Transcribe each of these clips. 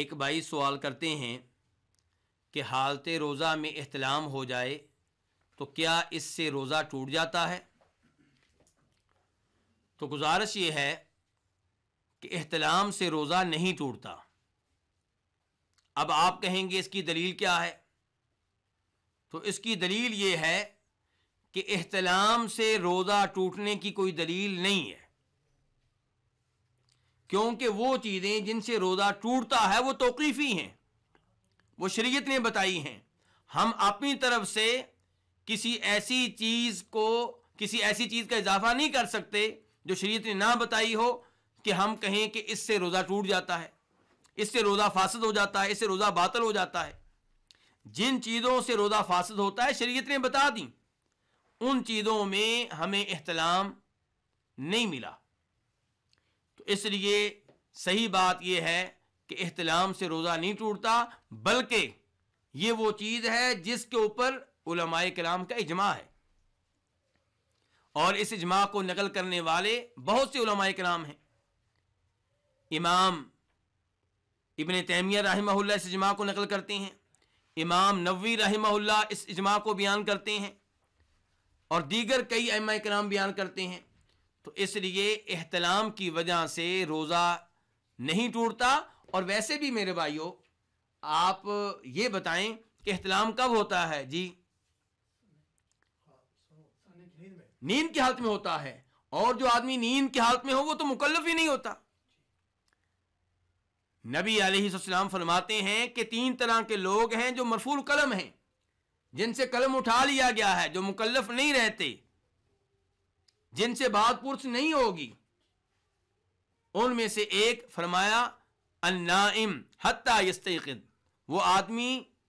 एक भाई सवाल करते हैं कि हालत रोज़ा में अहतलाम हो जाए तो क्या इससे रोज़ा टूट जाता है तो गुजारिश ये है कि अहतलाम से रोज़ा नहीं टूटता अब आप कहेंगे इसकी दलील क्या है तो इसकी दलील ये है कि अहतलाम से रोज़ा टूटने की कोई दलील नहीं है क्योंकि वो चीज़ें जिनसे रोज़ा टूटता है वो तोकीफ़ी हैं वो शरीयत ने बताई हैं हम अपनी तरफ से किसी ऐसी चीज़ को किसी ऐसी चीज़ का इजाफा नहीं कर सकते जो शरीयत ने ना बताई हो कि हम कहें कि इससे रोज़ा टूट जाता है इससे रोज़ा फासद हो जाता है इससे रोज़ा बातल हो जाता है जिन चीज़ों से रोज़ा फासद होता है शरीयत ने बता दी उन चीज़ों में हमें अहतलाम नहीं मिला इसलिए सही बात यह है कि अहतलाम से रोज़ा नहीं टूटता बल्कि ये वो चीज़ है जिसके ऊपर उलमाए कलाम का इजमा है और इस इजमा को नकल करने वाले बहुत से उलमाए कलाम हैं इमाम इबन तैमिया राहिमहुल्ला इस इजमा को नकल करते हैं इमाम नवी राहिमहुल्ला इस इजमा को बयान करते हैं और दीगर कई अम कराम बयान करते हैं तो इसलिए एहतलाम की वजह से रोज़ा नहीं टूटता और वैसे भी मेरे भाइयों आप ये बताएं कि एहतलाम कब होता है जी नींद की हालत में होता है और जो आदमी नींद की हालत में हो वो तो मुकल्लफ ही नहीं होता नबी आलम फरमाते हैं कि तीन तरह के लोग हैं जो मरफूल कलम हैं जिनसे कलम उठा लिया गया है जो मुकल्लफ नहीं रहते जिनसे बात पुरुष नहीं होगी उनमें से एक फरमाया अन्नाइम हत्ता वो आदमी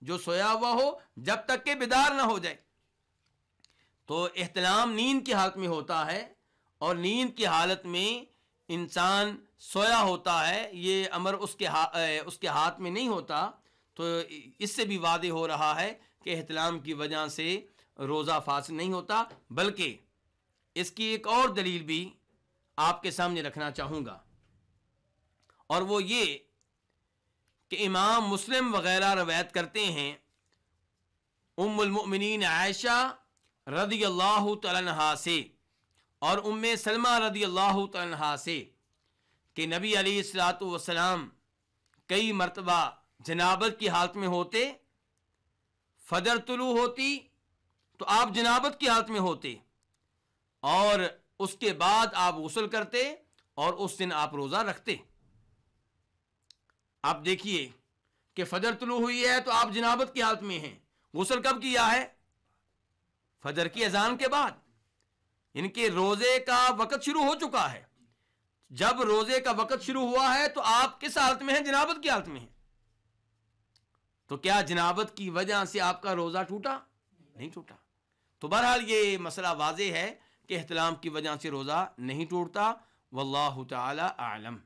जो सोया हुआ हो जब तक के बेदार ना हो जाए तो एहतलाम नींद की हालत में होता है और नींद की हालत में इंसान सोया होता है ये अमर उसके हा, उसके हाथ में नहीं होता तो इससे भी वादे हो रहा है कि एहतलाम की वजह से रोज़ा फास नहीं होता बल्कि इसकी एक और दलील भी आपके सामने रखना चाहूँगा और वो ये कि इमाम मुस्लिम वगैरह रवायत करते हैं उम्मिन आयशा रदी अल्लाह तनहा से और उम सलमा रदी अल्लाह तनहा से कि नबी अली वसलाम कई मरतबा जनाबत की हालत में होते फजर तुलू होती तो आप जनाबत की हालत में होते और उसके बाद आप गसल करते और उस दिन आप रोज़ा रखते आप देखिए कि फजर तुलू हुई है तो आप जनाबत की हालत में हैं गसल कब किया है फजर की अजान के बाद इनके रोज़े का वक़्त शुरू हो चुका है जब रोज़े का वक़्त शुरू हुआ है तो आप किस हालत में हैं जनाबत की हालत में हैं तो क्या जनाबत की वजह से आपका रोज़ा टूटा नहीं टूटा तो बहरहाल ये मसला वाजे है के अहतलाम की वजह से रोज़ा नहीं टूटता वल्लाह ताली आलम